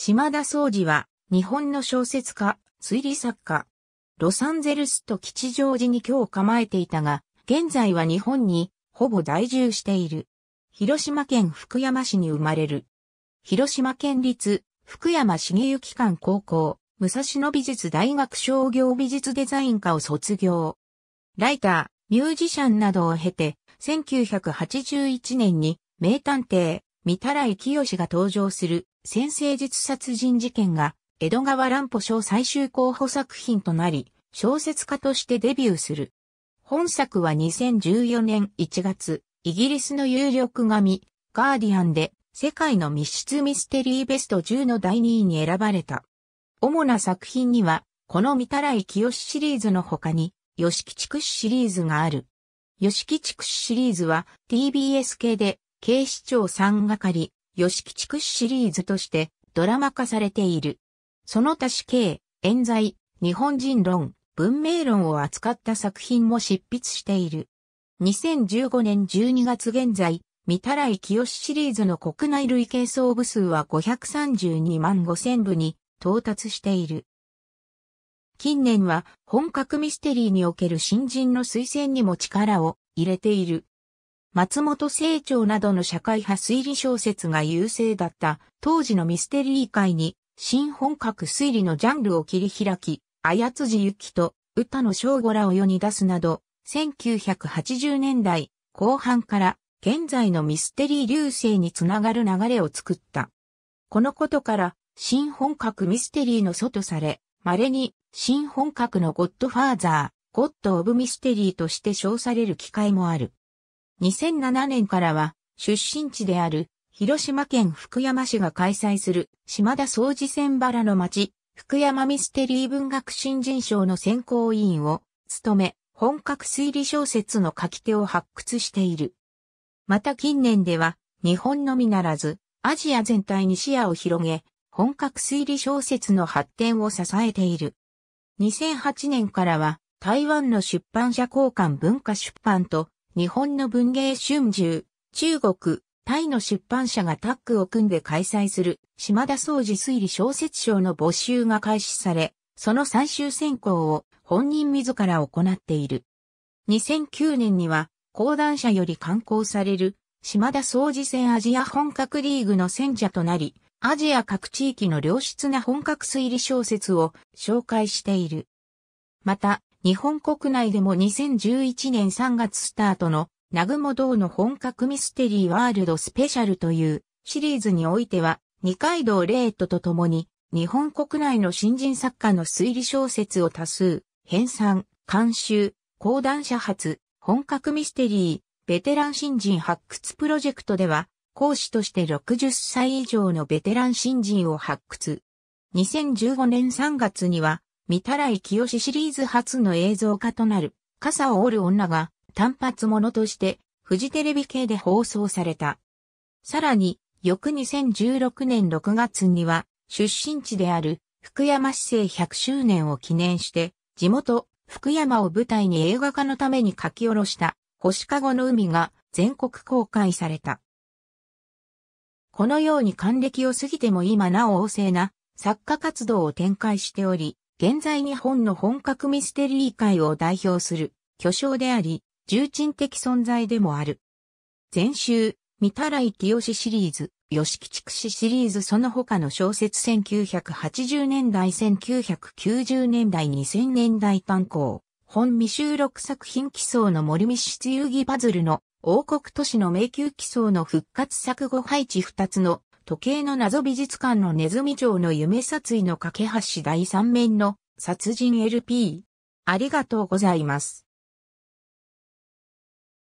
島田総司は、日本の小説家、推理作家、ロサンゼルスと吉祥寺に今日構えていたが、現在は日本にほぼ在住している。広島県福山市に生まれる。広島県立福山茂幸館高校、武蔵野美術大学商業美術デザイン科を卒業。ライター、ミュージシャンなどを経て、1981年に名探偵、三田来清が登場する先生術殺人事件が、江戸川乱歩賞最終候補作品となり、小説家としてデビューする。本作は2014年1月、イギリスの有力紙、ガーディアンで、世界の密室ミステリーベスト10の第2位に選ばれた。主な作品には、この御たらい清シリーズの他に、吉吉区シリーズがある。吉吉区シリーズは TBS 系で警視庁3係、吉吉屈シリーズとしてドラマ化されている。その他死刑、冤罪、日本人論、文明論を扱った作品も執筆している。2015年12月現在、三たらい清シリーズの国内累計総部数は532万5000部に到達している。近年は本格ミステリーにおける新人の推薦にも力を入れている松本清張などの社会派推理小説が優勢だった当時のミステリー界に新本格推理のジャンルを切り開き、あやつじゆきと歌の正吾らを世に出すなど、1980年代後半から現在のミステリー流星につながる流れを作った。このことから、新本格ミステリーの祖とされ、稀に新本格のゴッドファーザー、ゴッド・オブ・ミステリーとして称される機会もある。2007年からは出身地である広島県福山市が開催する島田総事千原の町福山ミステリー文学新人賞の選考委員を務め本格推理小説の書き手を発掘している。また近年では日本のみならずアジア全体に視野を広げ本格推理小説の発展を支えている。2008年からは台湾の出版社交換文化出版と日本の文芸春秋、中国、タイの出版社がタッグを組んで開催する島田総司推理小説賞の募集が開始され、その最終選考を本人自ら行っている。2009年には、講談社より刊行される島田総司戦アジア本格リーグの戦者となり、アジア各地域の良質な本格推理小説を紹介している。また、日本国内でも2011年3月スタートの、南雲堂の本格ミステリーワールドスペシャルというシリーズにおいては、二階堂レートと共に、日本国内の新人作家の推理小説を多数、編纂、監修、講談社発、本格ミステリー、ベテラン新人発掘プロジェクトでは、講師として60歳以上のベテラン新人を発掘。2015年3月には、御たらい清シリーズ初の映像化となる、傘を折る女が単発ものとして、フジテレビ系で放送された。さらに、翌2016年6月には、出身地である福山市政100周年を記念して、地元、福山を舞台に映画化のために書き下ろした、星かごの海が全国公開された。このように還暦を過ぎても今なお旺盛な作家活動を展開しており、現在日本の本格ミステリー界を代表する巨匠であり、重鎮的存在でもある。前週、三たらい清シリーズ、吉木畜史シリーズその他の小説1980年代1990年代2000年代刊行、本未収録作品奇想の森見出遊戯パズルの王国都市の迷宮奇想の復活作後配置二つの時計の謎美術館のネズミ城の夢殺意の架け橋第3面の殺人 LP。ありがとうございます。